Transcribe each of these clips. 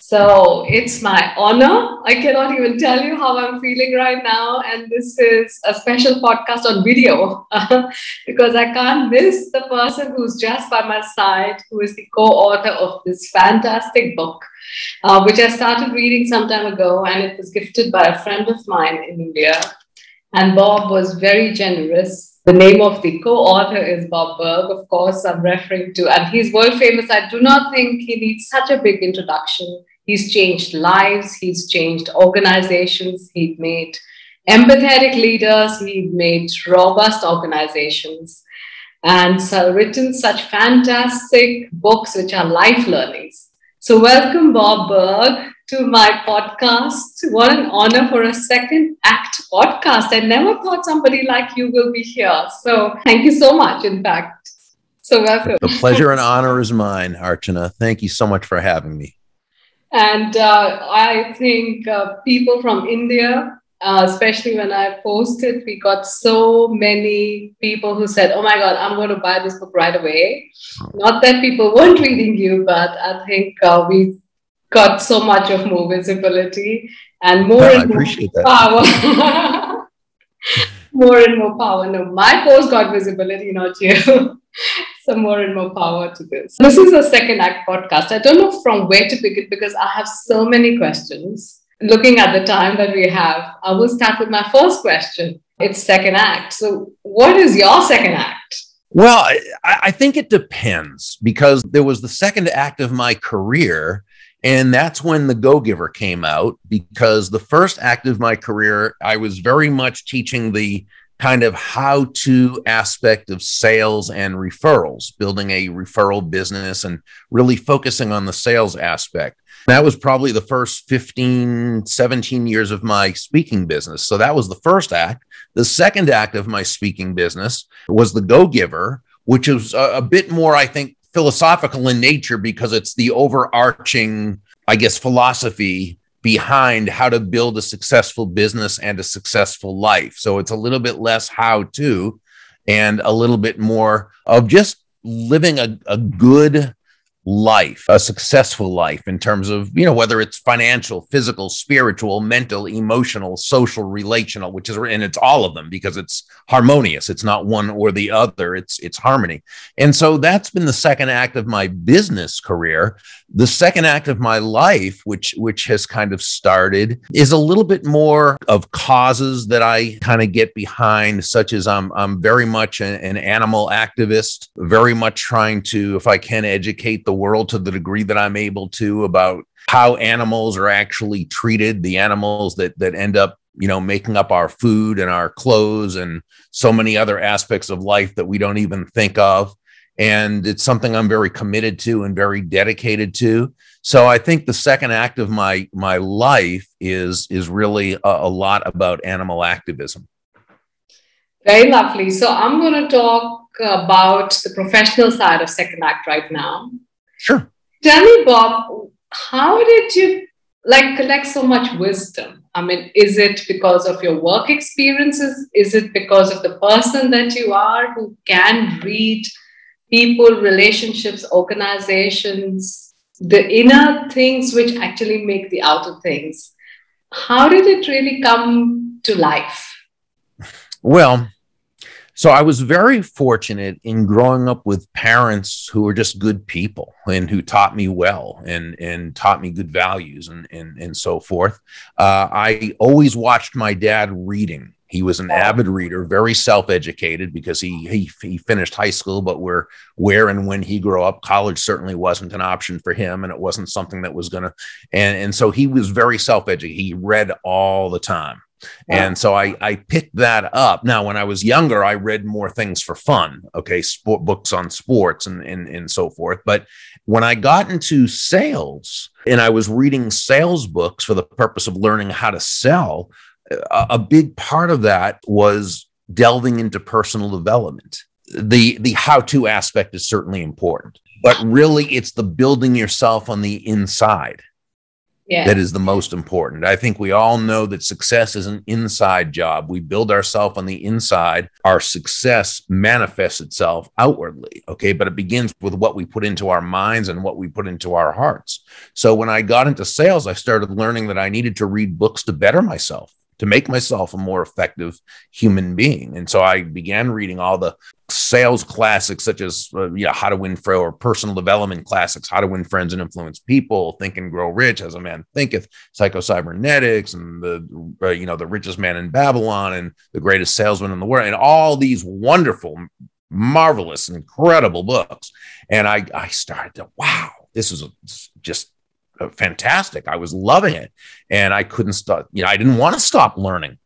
So it's my honor. I cannot even tell you how I'm feeling right now. And this is a special podcast on video because I can't miss the person who's just by my side, who is the co author of this fantastic book, uh, which I started reading some time ago. And it was gifted by a friend of mine in India. And Bob was very generous the name of the co-author is Bob Berg, of course, I'm referring to, and he's world famous. I do not think he needs such a big introduction. He's changed lives, he's changed organizations, he made empathetic leaders, he made robust organizations, and so written such fantastic books which are life learnings. So, welcome, Bob Berg, to my podcast. What an honor for a second act podcast. I never thought somebody like you will be here. So, thank you so much, in fact. So, welcome. The pleasure and honor is mine, Archana. Thank you so much for having me. And uh, I think uh, people from India, uh, especially when I posted, we got so many people who said, Oh my God, I'm going to buy this book right away. Not that people weren't reading you, but I think uh, we got so much of more visibility and more and more power. more and more power. No, my post got visibility, not you. some more and more power to this. This is a second act podcast. I don't know from where to begin because I have so many questions. Looking at the time that we have, I will start with my first question. It's second act. So, what is your second act? Well, I, I think it depends because there was the second act of my career and that's when The Go Giver came out because the first act of my career, I was very much teaching the kind of how to aspect of sales and referrals, building a referral business and really focusing on the sales aspect. That was probably the first 15, 17 years of my speaking business. So that was the first act. The second act of my speaking business was the Go Giver, which is a, a bit more, I think, philosophical in nature because it's the overarching, I guess, philosophy behind how to build a successful business and a successful life. So it's a little bit less how to and a little bit more of just living a, a good life, a successful life in terms of, you know, whether it's financial, physical, spiritual, mental, emotional, social, relational, which is and it's all of them because it's harmonious. It's not one or the other. It's it's harmony. And so that's been the second act of my business career. The second act of my life, which which has kind of started, is a little bit more of causes that I kind of get behind, such as I'm I'm very much an, an animal activist, very much trying to, if I can, educate the world to the degree that I'm able to about how animals are actually treated, the animals that that end up, you know, making up our food and our clothes and so many other aspects of life that we don't even think of. And it's something I'm very committed to and very dedicated to. So I think the second act of my my life is is really a, a lot about animal activism. Very lovely. So I'm going to talk about the professional side of Second Act right now. Sure. Tell me, Bob, how did you like collect so much wisdom? I mean, is it because of your work experiences? Is it because of the person that you are who can read people, relationships, organizations, the inner things which actually make the outer things? How did it really come to life? Well, so I was very fortunate in growing up with parents who were just good people and who taught me well and and taught me good values and and, and so forth. Uh, I always watched my dad reading. He was an avid reader, very self-educated because he, he he finished high school, but where where and when he grew up, college certainly wasn't an option for him, and it wasn't something that was gonna. And and so he was very self-educated. He read all the time and so I, I picked that up. Now, when I was younger, I read more things for fun, okay, sport books on sports and, and, and so forth. But when I got into sales and I was reading sales books for the purpose of learning how to sell, a, a big part of that was delving into personal development. The, the how to aspect is certainly important, but really it's the building yourself on the inside yeah. that is the most important. I think we all know that success is an inside job. We build ourselves on the inside. Our success manifests itself outwardly. Okay. But it begins with what we put into our minds and what we put into our hearts. So when I got into sales, I started learning that I needed to read books to better myself to make myself a more effective human being. And so I began reading all the sales classics, such as uh, you know, How to Win Friends or personal development classics, How to Win Friends and Influence People, Think and Grow Rich, As a Man Thinketh, Psychocybernetics, and the uh, you know the Richest Man in Babylon and the Greatest Salesman in the World, and all these wonderful, marvelous, incredible books. And I I started to wow, this is just fantastic. I was loving it, and I couldn't stop. You know, I didn't want to stop learning,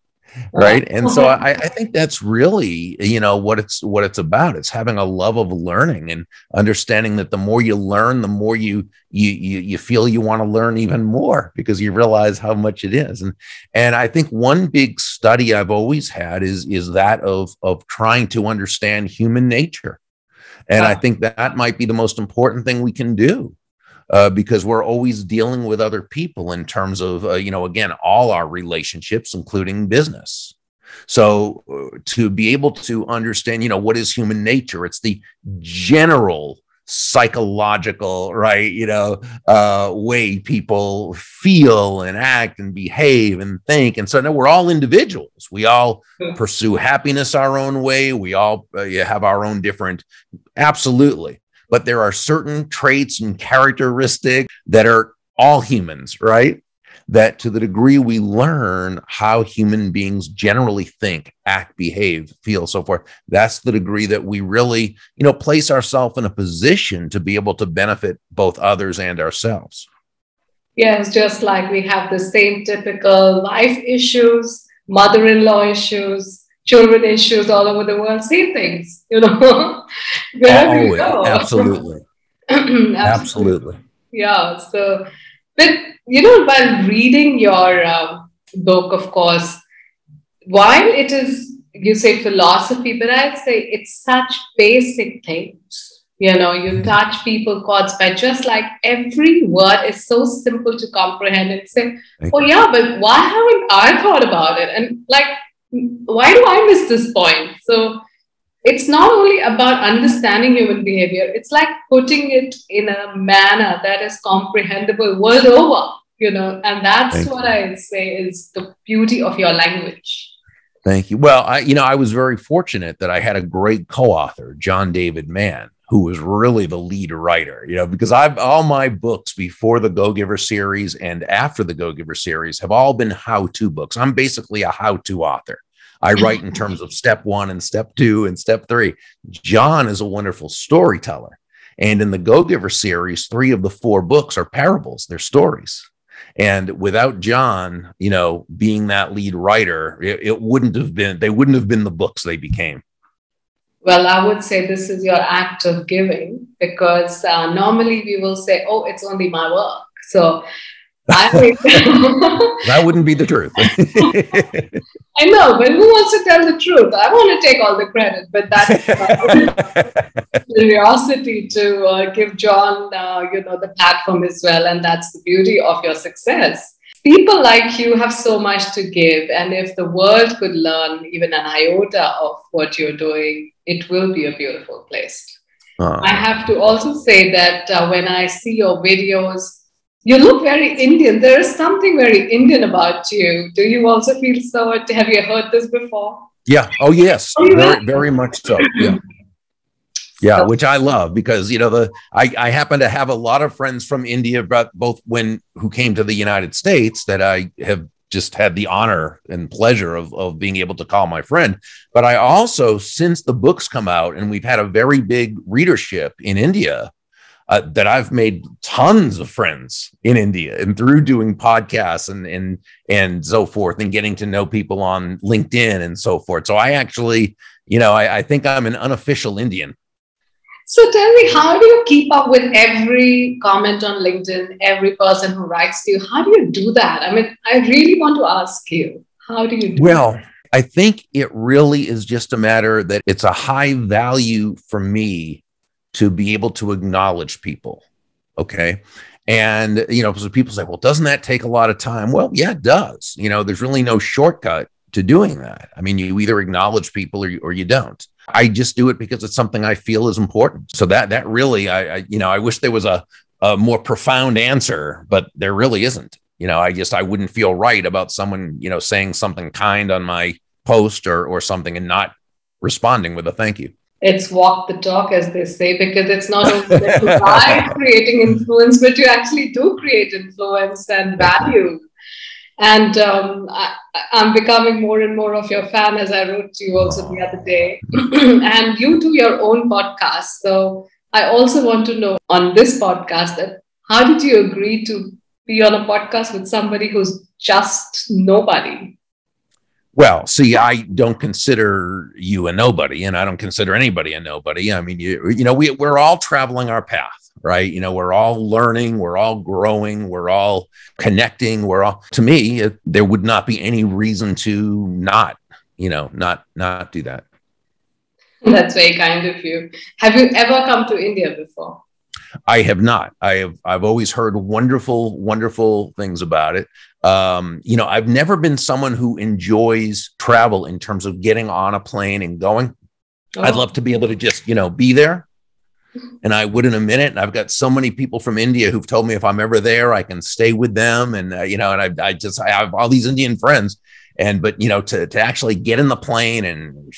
right? And so I, I think that's really you know what it's what it's about. It's having a love of learning and understanding that the more you learn, the more you you you, you feel you want to learn even more because you realize how much it is. And and I think one big study I've always had is is that of of trying to understand human nature. And wow. I think that might be the most important thing we can do uh, because we're always dealing with other people in terms of, uh, you know, again, all our relationships, including business. So uh, to be able to understand, you know, what is human nature? It's the general psychological, right? You know, uh, way people feel and act and behave and think. And so now we're all individuals. We all pursue happiness our own way. We all uh, have our own different, absolutely but there are certain traits and characteristics that are all humans, right? That to the degree we learn how human beings generally think, act, behave, feel, so forth, that's the degree that we really, you know, place ourselves in a position to be able to benefit both others and ourselves. Yes, just like we have the same typical life issues, mother in law issues, children issues all over the world, same things, you know. Always, absolutely. absolutely. absolutely. Yeah. So, but you know, while reading your uh, book, of course, while it is you say philosophy, but I'd say it's such basic things. You know, you mm-hmm. touch people chords by just like every word is so simple to comprehend and say, oh yeah, but why haven't I thought about it? And like, why do I miss this point? So it's not only about understanding human behavior it's like putting it in a manner that is comprehensible world over you know and that's thank what you. i say is the beauty of your language thank you well i you know i was very fortunate that i had a great co-author john david mann who was really the lead writer you know because i've all my books before the go giver series and after the go giver series have all been how to books i'm basically a how to author I write in terms of step one and step two and step three. John is a wonderful storyteller. And in the Go Giver series, three of the four books are parables, they're stories. And without John, you know, being that lead writer, it, it wouldn't have been, they wouldn't have been the books they became. Well, I would say this is your act of giving because uh, normally we will say, oh, it's only my work. So that wouldn't be the truth. I know, but who wants to tell the truth? I want to take all the credit, but that curiosity to uh, give John, uh, you know, the platform as well, and that's the beauty of your success. People like you have so much to give, and if the world could learn even an iota of what you're doing, it will be a beautiful place. uh I have to also say that uh, when I see your videos you look very Indian. There is something very Indian about you. Do you also feel so? Have you heard this before? Yeah. Oh, yes. Oh, very, very much so. Yeah. Yeah, which I love because you know the I, I happen to have a lot of friends from India, but both when who came to the United States that I have just had the honor and pleasure of, of being able to call my friend. But I also, since the books come out and we've had a very big readership in India, uh, that I've made tons of friends in India and through doing podcasts and and and so forth and getting to know people on LinkedIn and so forth. So I actually, you know, I, I think I'm an unofficial Indian. So tell me, how do you keep up with every comment on LinkedIn, every person who writes to you? How do you do that? I mean, I really want to ask you, how do you do well? That? I think it really is just a matter that it's a high value for me to be able to acknowledge people. Okay. And, you know, so people say, well, doesn't that take a lot of time? Well, yeah, it does. You know, there's really no shortcut to doing that. I mean, you either acknowledge people or you, or you don't. I just do it because it's something I feel is important. So that, that really, I, I you know, I wish there was a, a more profound answer, but there really isn't. You know, I just, I wouldn't feel right about someone, you know, saying something kind on my post or, or something and not responding with a thank you it's walk the talk, as they say, because it's not only that you are creating influence, but you actually do create influence and value. And um, I, am becoming more and more of your fan, as I wrote to you also the other day. and you do your own podcast. So I also want to know on this podcast that how did you agree to be on a podcast with somebody who's just nobody? Well, see, I don't consider you a nobody, and I don't consider anybody a nobody. I mean, you, you know, we, we're all traveling our path, right? You know, we're all learning, we're all growing, we're all connecting, we're all. To me, it, there would not be any reason to not, you know, not not do that. That's very kind of you. Have you ever come to India before? I have not. I have. I've always heard wonderful, wonderful things about it. Um, you know, I've never been someone who enjoys travel in terms of getting on a plane and going. Oh. I'd love to be able to just, you know, be there. And I would in a minute. And I've got so many people from India who've told me if I'm ever there, I can stay with them. And, uh, you know, and I, I just, I have all these Indian friends. And, but, you know, to, to actually get in the plane and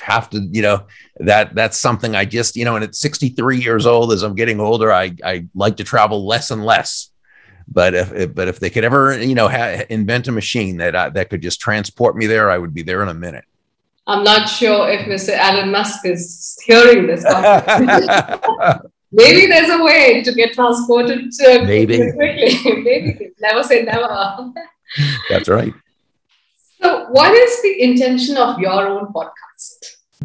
have to, you know, that that's something I just, you know, and at 63 years old, as I'm getting older, I, I like to travel less and less. But if, but if they could ever, you know, ha- invent a machine that I, uh, that could just transport me there, I would be there in a minute. I'm not sure if Mr. Elon Musk is hearing this. Maybe there's a way to get transported to maybe quickly. maybe never say never. That's right. So, what is the intention of your own podcast?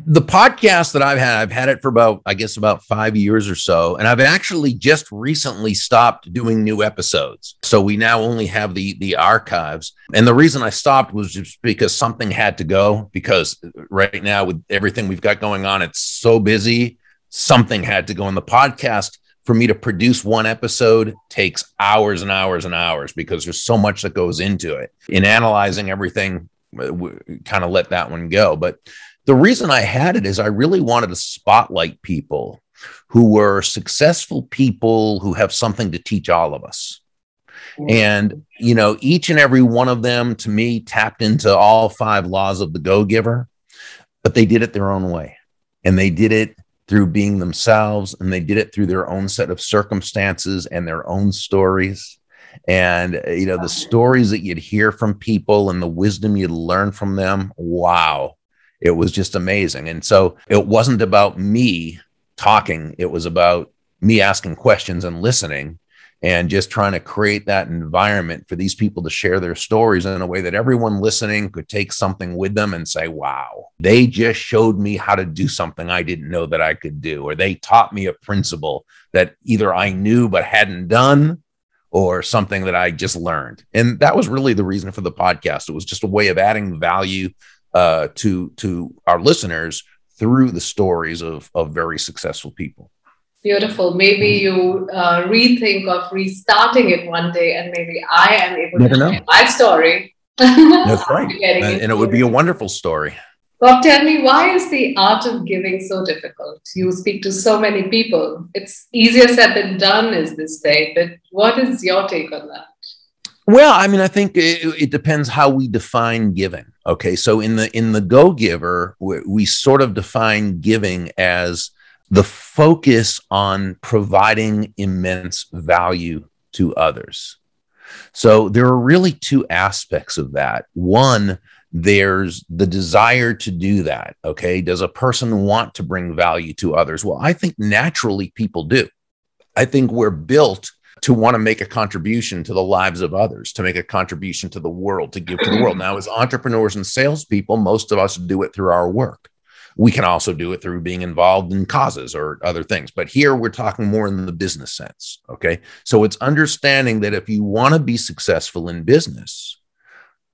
The podcast that I've had, I've had it for about, I guess, about five years or so. And I've actually just recently stopped doing new episodes. So we now only have the the archives. And the reason I stopped was just because something had to go, because right now with everything we've got going on, it's so busy. Something had to go. And the podcast for me to produce one episode takes hours and hours and hours because there's so much that goes into it. In analyzing everything, kind of let that one go. But the reason I had it is I really wanted to spotlight people who were successful people who have something to teach all of us. Mm-hmm. And, you know, each and every one of them to me tapped into all five laws of the go giver, but they did it their own way. And they did it through being themselves and they did it through their own set of circumstances and their own stories and uh, you know the stories that you'd hear from people and the wisdom you'd learn from them wow it was just amazing and so it wasn't about me talking it was about me asking questions and listening and just trying to create that environment for these people to share their stories in a way that everyone listening could take something with them and say, wow, they just showed me how to do something I didn't know that I could do, or they taught me a principle that either I knew but hadn't done or something that I just learned. And that was really the reason for the podcast. It was just a way of adding value uh, to, to our listeners through the stories of, of very successful people. Beautiful. Maybe mm. you uh, rethink of restarting it one day, and maybe I am able Never to know. my story. That's right. and, and it would be a wonderful story. Bob, tell me, why is the art of giving so difficult? You speak to so many people. It's easier said than done, is this day. But what is your take on that? Well, I mean, I think it, it, depends how we define giving. Okay, so in the in the Go Giver, we, we sort of define giving as the focus on providing immense value to others. So there are really two aspects of that. One, there's the desire to do that. Okay. Does a person want to bring value to others? Well, I think naturally people do. I think we're built to want to make a contribution to the lives of others, to make a contribution to the world, to give to the world. Now, as entrepreneurs and salespeople, most of us do it through our work. We can also do it through being involved in causes or other things. But here we're talking more in the business sense. Okay. So it's understanding that if you want to be successful in business,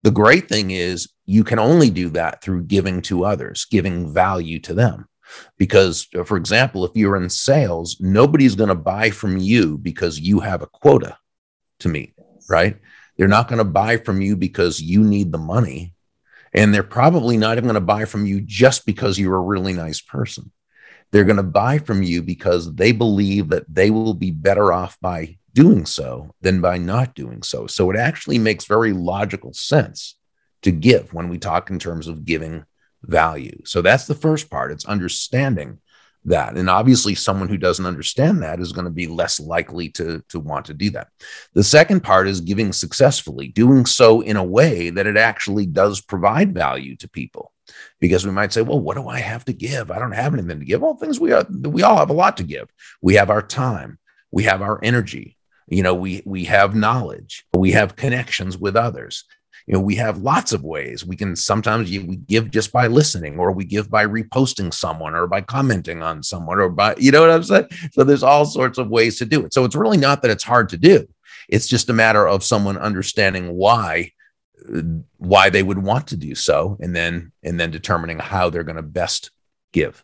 the great thing is you can only do that through giving to others, giving value to them. Because, uh, for example, if you're in sales, nobody's going to buy from you because you have a quota to meet, right? They're not going to buy from you because you need the money. And they're probably not even going to buy from you just because you're a really nice person. They're going to buy from you because they believe that they will be better off by doing so than by not doing so. So it actually makes very logical sense to give when we talk in terms of giving value. So that's the first part. It's understanding that. And obviously, someone who doesn't understand that is going to be less likely to, to want to do that. The second part is giving successfully, doing so in a way that it actually does provide value to people. Because we might say, well, what do I have to give? I don't have anything to give. All well, things we, are, we all have a lot to give. We have our time, we have our energy, you know we we have knowledge we have connections with others you know we have lots of ways we can sometimes we give just by listening or we give by reposting someone or by commenting on someone or by you know what i'm saying so there's all sorts of ways to do it so it's really not that it's hard to do it's just a matter of someone understanding why why they would want to do so and then and then determining how they're going to best give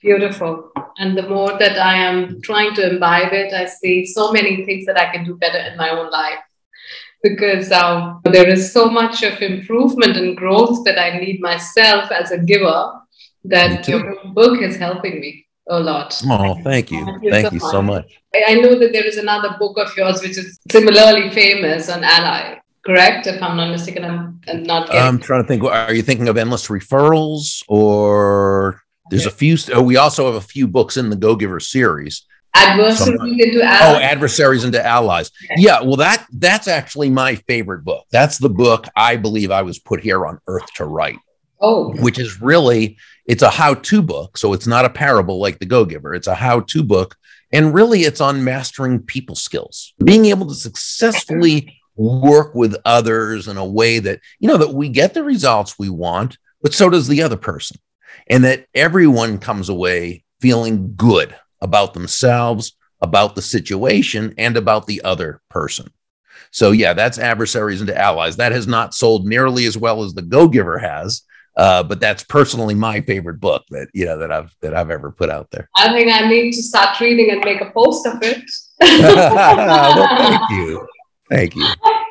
beautiful and the more that i am trying to imbibe it i see so many things that i can do better in my own life because um, there is so much of improvement and growth that I need myself as a giver that your book is helping me a lot. Oh, thank you. Thank you, thank so, you much. so much. I know that there is another book of yours which is similarly famous on Ally, correct? If I'm not mistaken, I'm, I'm not. Getting... I'm trying to think. Are you thinking of Endless Referrals or there's okay. a few? Oh, we also have a few books in the Go Giver series adversaries into allies. Oh, adversaries into allies. Okay. Yeah, well, that that's actually my favorite book. That's the book I believe I was put here on earth to write. Oh, which is really it's a how-to book, so it's not a parable like The Go Giver. It's a how-to book, and really, it's on mastering people skills, being able to successfully work with others in a way that you know that we get the results we want, but so does the other person, and that everyone comes away feeling good about themselves, about the situation, and about the other person. So, yeah, that's adversaries into allies. That has not sold nearly as well as the Go Giver has. Uh, but that's personally my favorite book that you know that I've that I've ever put out there. I think I need to start reading and make a post of it. well, thank you, thank you.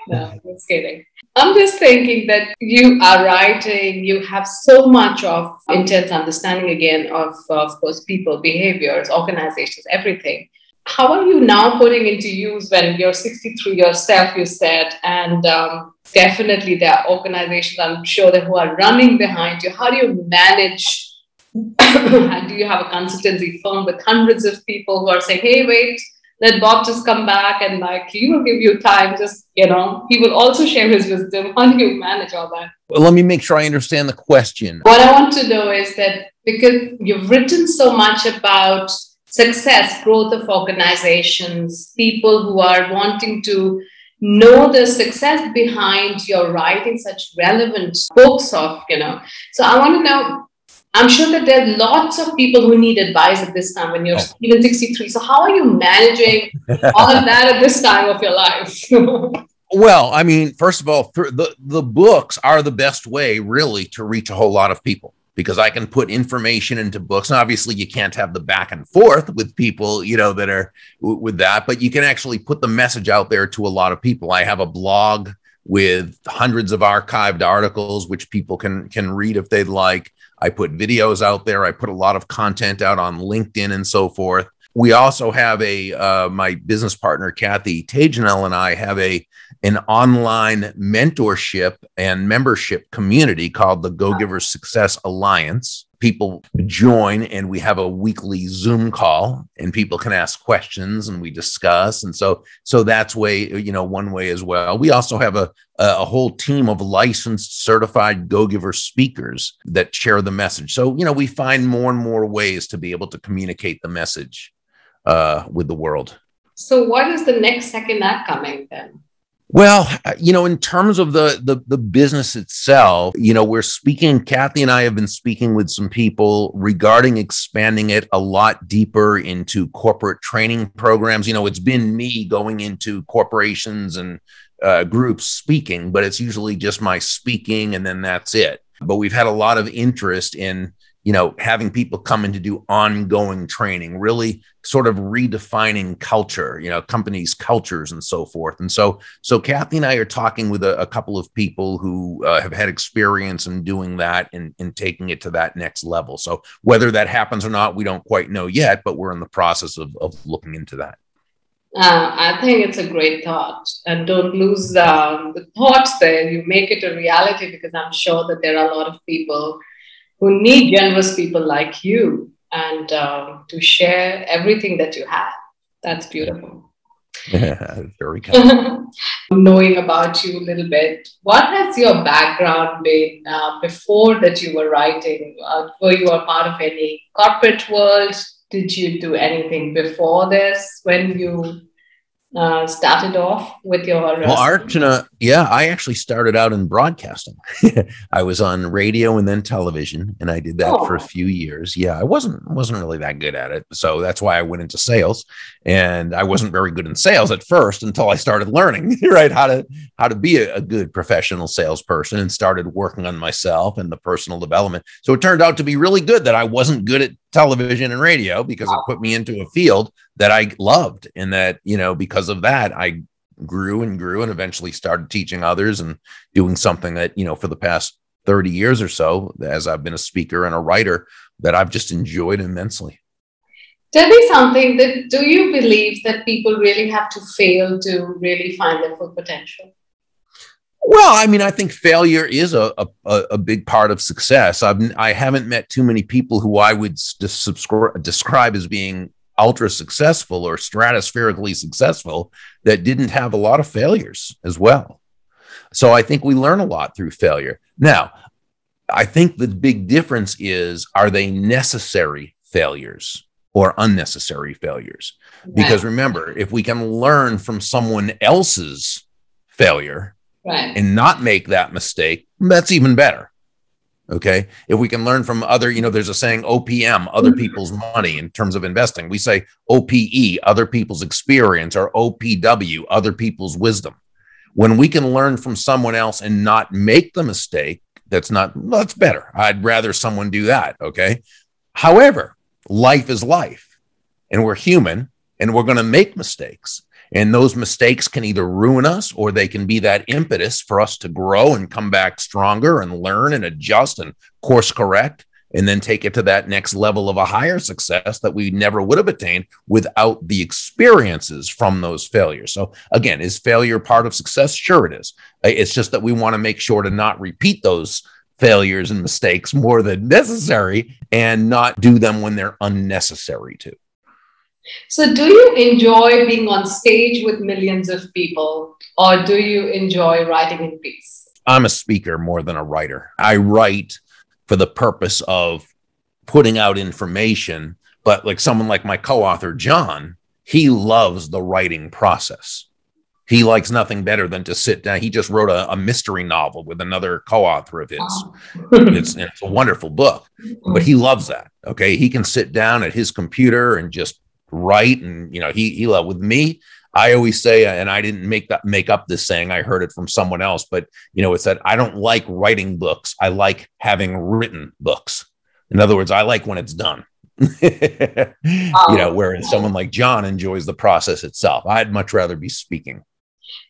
No, just kidding. I'm just thinking that you are writing, you have so much of intense understanding again of, of course, people, behaviors, organizations, everything. How are you now putting into use when you're 63 yourself, you said, and um, definitely there are organizations, I'm sure, that who are running behind you. How do you manage? do you have a consultancy firm with hundreds of people who are saying, hey, wait, let Bob just come back and like he will give you time. Just you know, he will also share his wisdom on you manage all that. Well, let me make sure I understand the question. What I want to know is that because you've written so much about success, growth of organizations, people who are wanting to know the success behind your writing such relevant books of you know so i want to know I'm sure that there are lots of people who need advice at this time when you're even 63. So, how are you managing all of that at this time of your life? well, I mean, first of all, the, the books are the best way, really, to reach a whole lot of people because I can put information into books. And obviously, you can't have the back and forth with people, you know, that are with that, but you can actually put the message out there to a lot of people. I have a blog with hundreds of archived articles which people can can read if they'd like I put videos out there. I put a lot of content out on LinkedIn and so forth. We also have a uh, my business partner Kathy Tajanel and I have a an online mentorship and membership community called the Go Giver Success Alliance people join and we have a weekly zoom call and people can ask questions and we discuss and so so that's way you know one way as well we also have a a whole team of licensed certified go-giver speakers that share the message so you know we find more and more ways to be able to communicate the message uh, with the world so what is the next second act coming then well, uh, you know, in terms of the, the, the business itself, you know, we're speaking. Kathy and I have been speaking with some people regarding expanding it a lot deeper into corporate training programs. You know, it's been me going into corporations and uh, groups speaking, but it's usually just my speaking, and then that's it. But we've had a lot of interest in you know, having people come in to do ongoing training, really sort of redefining culture, you know, companies' cultures and so forth. And so, so Kathy and I are talking with a, a couple of people who uh, have had experience in doing that and, and taking it to that next level. So, whether that happens or not, we don't quite know yet, but we're in the process of, of looking into that. Uh, I think it's a great thought. And don't lose um, the thoughts there. You make it a reality because I'm sure that there are a lot of people who need generous people like you and um, to share everything that you have. That's beautiful. Yeah, very kind. Knowing about you a little bit, what has your background been uh, before that you were writing? Uh, were you a part of any corporate world? Did you do anything before this when you uh, started off with your well archana uh, yeah i actually started out in broadcasting i was on radio and then television and i did that oh. for a oh. few years yeah i wasn't wasn't really that good at it so that's why i went into sales and i wasn't very good in sales at first until i started learning right how to how to be a, a good professional salesperson and started working on myself and the personal development so it turned out to be really good that i wasn't good at television and radio because it put me into a field that I loved. And that, you know, because of that, I grew and grew and eventually started teaching others and doing something that, you know, for the past 30 years or so, as I've been a speaker and a writer, that I've just enjoyed immensely. Tell me something that do you believe that people really have to fail to really find their full potential? Well, I mean, I think failure is a, a, a big part of success. I've, I haven't met too many people who I would describe as being ultra successful or stratospherically successful that didn't have a lot of failures as well. So I think we learn a lot through failure. Now, I think the big difference is are they necessary failures or unnecessary failures? Because remember, if we can learn from someone else's failure, right. and not make that mistake, that's even better. Okay. If we can learn from other, you know, there's a saying OPM, other mm-hmm. people's money in terms of investing. We say OPE, other people's experience, or OPW, other people's wisdom. When we can learn from someone else and not make the mistake, that's not, that's better. I'd rather someone do that. Okay. However, life is life and we're human and we're going to make mistakes. And those mistakes can either ruin us or they can be that impetus for us to grow and come back stronger and learn and adjust and course correct and then take it to that next level of a higher success that we never would have attained without the experiences from those failures. So, again, is failure part of success? Sure, it is. It's just that we want to make sure to not repeat those failures and mistakes more than necessary and not do them when they're unnecessary to. So, do you enjoy being on stage with millions of people, or do you enjoy writing in peace? I'm a speaker more than a writer. I write for the purpose of putting out information, but like someone like my co author, John, he loves the writing process. He likes nothing better than to sit down. He just wrote a, a mystery novel with another co author of his. Wow. it's, it's a wonderful book, but he loves that. Okay. He can sit down at his computer and just right. And, you know, he, he loved with me. I always say, and I didn't make that make up this saying. I heard it from someone else, but you know, it's that I don't like writing books. I like having written books. In other words, I like when it's done. you know, oh. whereas someone like John enjoys the process itself. I'd much rather be speaking.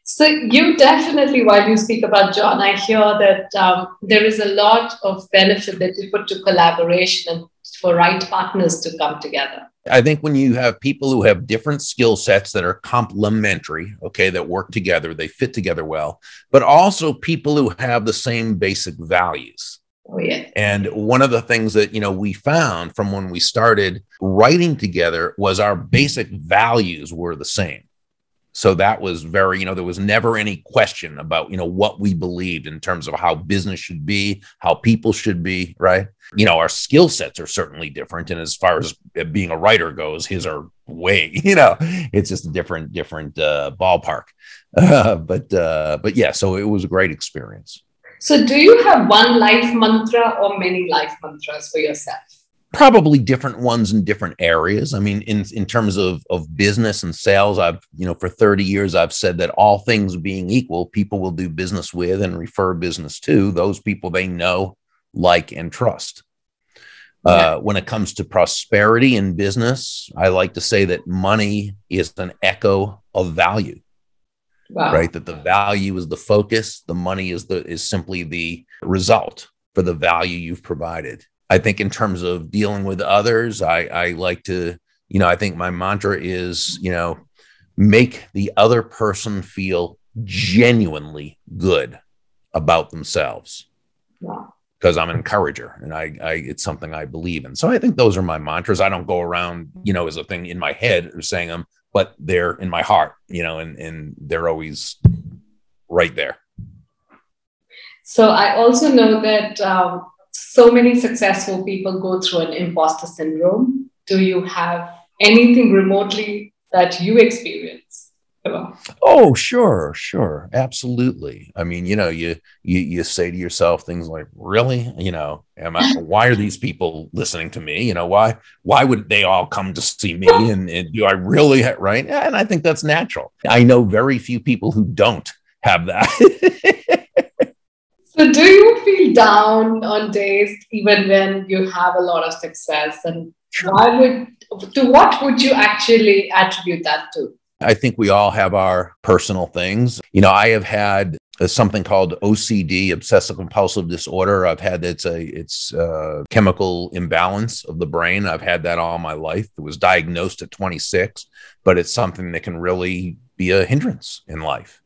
So you definitely, while you speak about John, I hear that um, there is a lot of benefit that you put to collaboration and for right partners to come together. I think when you have people who have different skill sets that are complementary, okay, that work together, they fit together well, but also people who have the same basic values. Oh, yeah. And one of the things that, you know, we found from when we started writing together was our basic values were the same so that was very you know there was never any question about you know what we believed in terms of how business should be how people should be right you know our skill sets are certainly different and as far as being a writer goes his are way you know it's just a different different uh, ballpark uh, but uh, but yeah so it was a great experience so do you have one life mantra or many life mantras for yourself probably different ones in different areas. I mean, in in terms of of business and sales, I've you know for thirty years I've said that all things being equal, people will do business with and refer business to those people they know, like, and trust. Uh, when it comes to prosperity in business, I like to say that money is an echo of value. Wow. Right, that the value is the focus, the money is the is simply the result for the value you've provided. I think in terms of dealing with others, I, I like to, you know, I think my mantra is, you know, make the other person feel genuinely good about themselves. Yeah because I'm an encourager and I, I, it's something I believe in. So I think those are my mantras. I don't go around, you know, as a thing in my head or saying them, but they're in my heart, you know, and and they're always right there. So I also know that um, so many successful people go through an imposter syndrome. Do you have anything remotely that you experience? Oh, sure, sure, absolutely. I mean, you know, you you you say to yourself things like, "Really? You know, am I? why are these people listening to me? You know, why why would they all come to see me? And, and do I really right?" And I think that's natural. I know very few people who don't have that. So, do you feel down on days even when you have a lot of success? And why would, to what would you actually attribute that to? I think we all have our personal things. You know, I have had uh, something called OCD, obsessive compulsive disorder. I've had it's a it's a chemical imbalance of the brain. I've had that all my life. It was diagnosed at 26, but it's something that can really be a hindrance in life.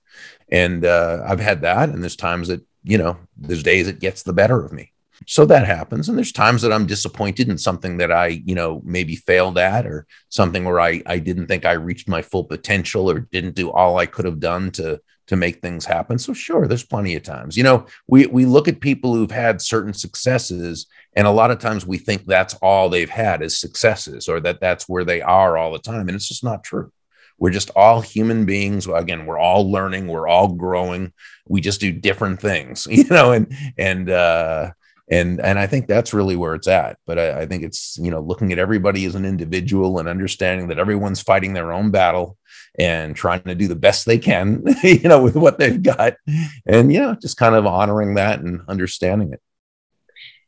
And uh, I've had that, and there's times that you know, there's days it gets the better of me. So that happens. And there's times that I'm disappointed in something that I, you know, maybe failed at or something where I, I didn't think I reached my full potential or didn't do all I could have done to, to make things happen. So sure, there's plenty of times. You know, we we look at people who've had certain successes and a lot of times we think that's all they've had is successes or that that's where they are all the time and it's just not true. We're just all human beings. Again, we're all learning, we're all growing. We just do different things, you know, and, and, uh, and and I think that's really where it's at. But I, I, think it's you know looking at everybody as an individual and understanding that everyone's fighting their own battle and trying to do the best they can, you know, with what they've got, and you know just kind of honoring that and understanding it.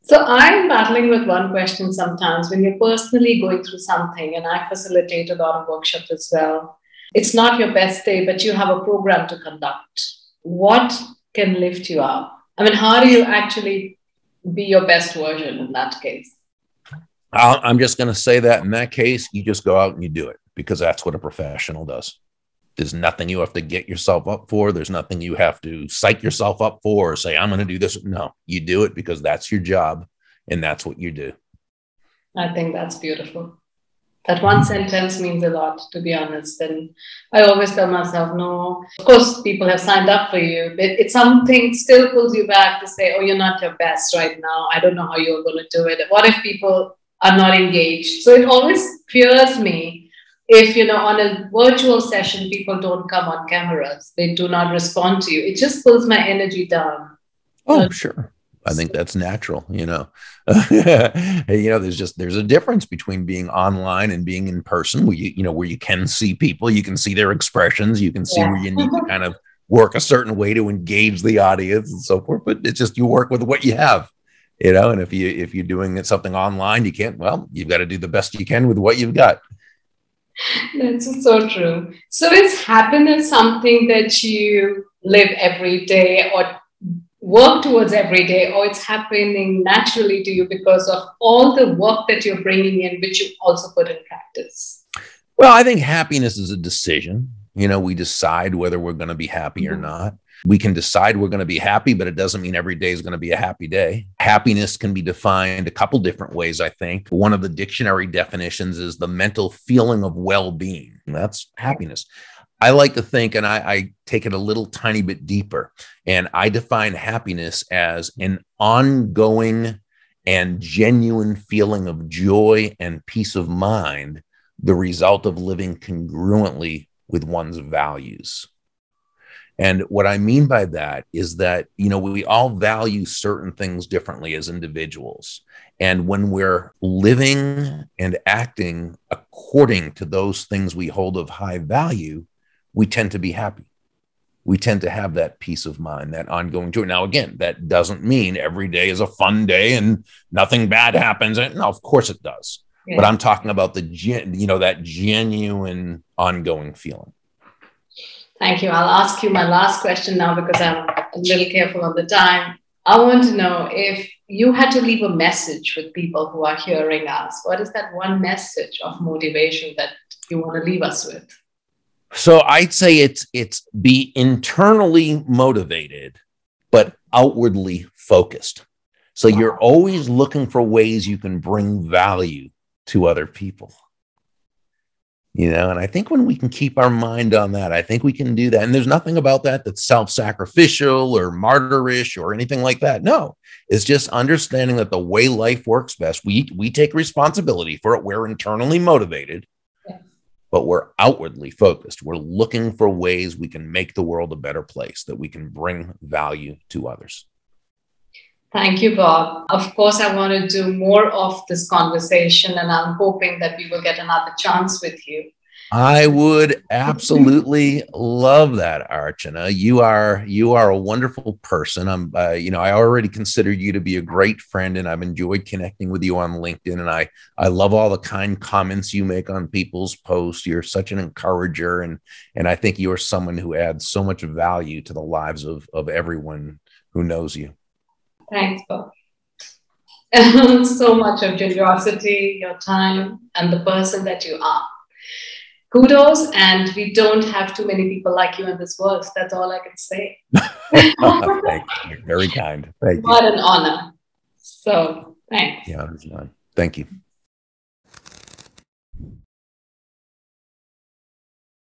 So I'm battling with one question sometimes when you're personally going through something, and I facilitate a lot of workshops as well. It's not your best day, but you have a program to conduct. What can lift you up? I mean, how do you actually be your best version in that case? I'm just going to say that in that case, you just go out and you do it because that's what a professional does. There's nothing you have to get yourself up for. There's nothing you have to psych yourself up for or say, I'm going to do this. No, you do it because that's your job and that's what you do. I think that's beautiful that one sentence means a lot to be honest and i always tell myself no of course people have signed up for you but it's something still pulls you back to say oh you're not your best right now i don't know how you're going to do it what if people are not engaged so it always fears me if you know on a virtual session people don't come on cameras they do not respond to you it just pulls my energy down oh so, sure I think that's natural, you know. you know, there's just there's a difference between being online and being in person, where you you know where you can see people, you can see their expressions, you can see yeah. where you need to mm-hmm. kind of work a certain way to engage the audience and so forth. But it's just you work with what you have, you know. And if you if you're doing something online, you can't. Well, you've got to do the best you can with what you've got. That's so true. So is happiness something that you live every day or work towards every day or it's happening naturally to you because of all the work that you're bringing in which you also put in practice well i think happiness is a decision you know we decide whether we're going to be happy mm-hmm. or not we can decide we're going to be happy but it doesn't mean every day is going to be a happy day happiness can be defined a couple different ways i think one of the dictionary definitions is the mental feeling of well-being that's happiness mm-hmm I like to think, and I, I, take it a little tiny bit deeper, and I define happiness as an ongoing and genuine feeling of joy and peace of mind, the result of living congruently with one's values. And what I mean by that is that, you know, we all value certain things differently as individuals. And when we're living and acting according to those things we hold of high value, we tend to be happy. We tend to have that peace of mind, that ongoing joy. Now, again, that doesn't mean every day is a fun day and nothing bad happens. No, of course it does. Yeah. But I'm talking about the, you know, that genuine ongoing feeling. Thank you. I'll ask you my last question now because I'm a little careful of the time. I want to know if you had to leave a message with people who are hearing us, what is that one message of motivation that you want to leave us with? So I'd say it's it's be internally motivated, but outwardly focused. So wow. you're always looking for ways you can bring value to other people. You know, and I think when we can keep our mind on that, I think we can do that. And there's nothing about that that's self sacrificial or martyrish or anything like that. No, it's just understanding that the way life works best, we, we take responsibility for it. We're internally motivated but we're outwardly focused. We're looking for ways we can make the world a better place, that we can bring value to others. Thank you, Bob. Of course, I want to do more of this conversation, and I'm hoping that we will get another chance with you. I would absolutely love that, Archana. You are you are a wonderful person. I'm, uh, you know, I already consider you to be a great friend, and I've enjoyed connecting with you on LinkedIn. And I I love all the kind comments you make on people's posts. You're such an encourager, and and I think you are someone who adds so much value to the lives of of everyone who knows you. Thanks, Bob. so much of generosity, your time, and the person that you are kudos and we don't have too many people like you in this world that's all i can say very kind thank what you what an honor so thanks yeah, thank you